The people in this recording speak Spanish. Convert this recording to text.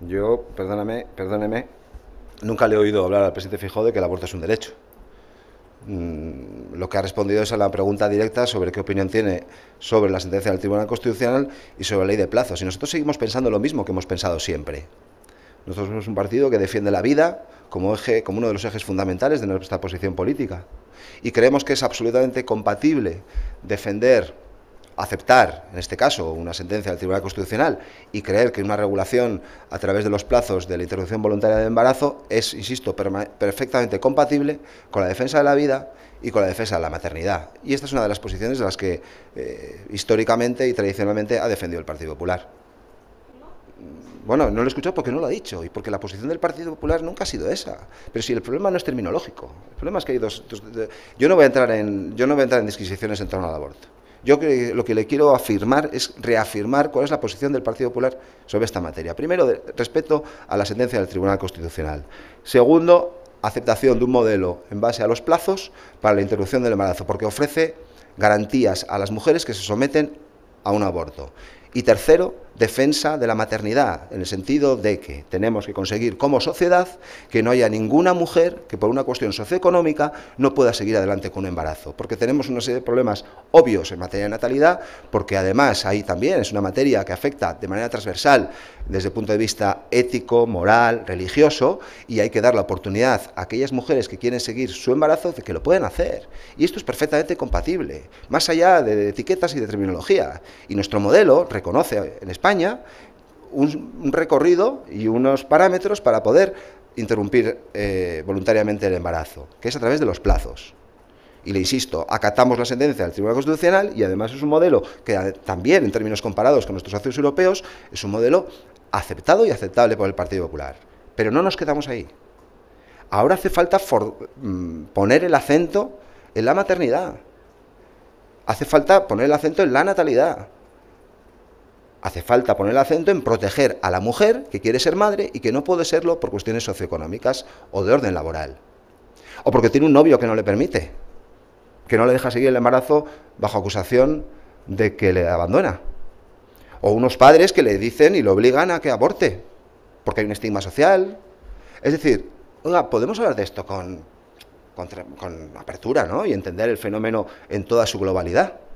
Yo, perdóname, perdóneme, nunca le he oído hablar al presidente Fijó de que el aborto es un derecho. Mm, lo que ha respondido es a la pregunta directa sobre qué opinión tiene sobre la sentencia del Tribunal Constitucional y sobre la ley de plazos. Y nosotros seguimos pensando lo mismo que hemos pensado siempre. Nosotros somos un partido que defiende la vida como, eje, como uno de los ejes fundamentales de nuestra posición política. Y creemos que es absolutamente compatible defender aceptar, en este caso, una sentencia del Tribunal Constitucional y creer que una regulación a través de los plazos de la interrupción voluntaria del embarazo es, insisto, perfectamente compatible con la defensa de la vida y con la defensa de la maternidad. Y esta es una de las posiciones de las que eh, históricamente y tradicionalmente ha defendido el Partido Popular. Bueno, no lo he escuchado porque no lo ha dicho y porque la posición del Partido Popular nunca ha sido esa. Pero si el problema no es terminológico, el problema es que hay dos... yo, no voy a entrar en, yo no voy a entrar en disquisiciones en torno al aborto. Yo lo que le quiero afirmar es reafirmar cuál es la posición del Partido Popular sobre esta materia. Primero, respeto respecto a la sentencia del Tribunal Constitucional. Segundo, aceptación de un modelo en base a los plazos para la interrupción del embarazo, porque ofrece garantías a las mujeres que se someten a un aborto. Y tercero, defensa de la maternidad, en el sentido de que tenemos que conseguir como sociedad que no haya ninguna mujer que por una cuestión socioeconómica no pueda seguir adelante con un embarazo, porque tenemos una serie de problemas obvios en materia de natalidad, porque además ahí también es una materia que afecta de manera transversal desde el punto de vista ético, moral, religioso, y hay que dar la oportunidad a aquellas mujeres que quieren seguir su embarazo de que lo puedan hacer. Y esto es perfectamente compatible, más allá de etiquetas y de terminología. Y nuestro modelo reconoce en España un, recorrido y unos parámetros para poder interrumpir eh, voluntariamente el embarazo, que es a través de los plazos. Y le insisto, acatamos la sentencia del Tribunal Constitucional y además es un modelo que eh, también, en términos comparados con nuestros socios europeos, es un modelo aceptado y aceptable por el Partido Popular. Pero no nos quedamos ahí. Ahora hace falta mm, poner el acento en la maternidad. Hace falta poner el acento en la natalidad hace falta poner el acento en proteger a la mujer que quiere ser madre y que no puede serlo por cuestiones socioeconómicas o de orden laboral. O porque tiene un novio que no le permite, que no le deja seguir el embarazo bajo acusación de que le abandona. O unos padres que le dicen y lo obligan a que aborte, porque hay un estigma social. Es decir, podemos hablar de esto con, con apertura ¿no? y entender el fenómeno en toda su globalidad.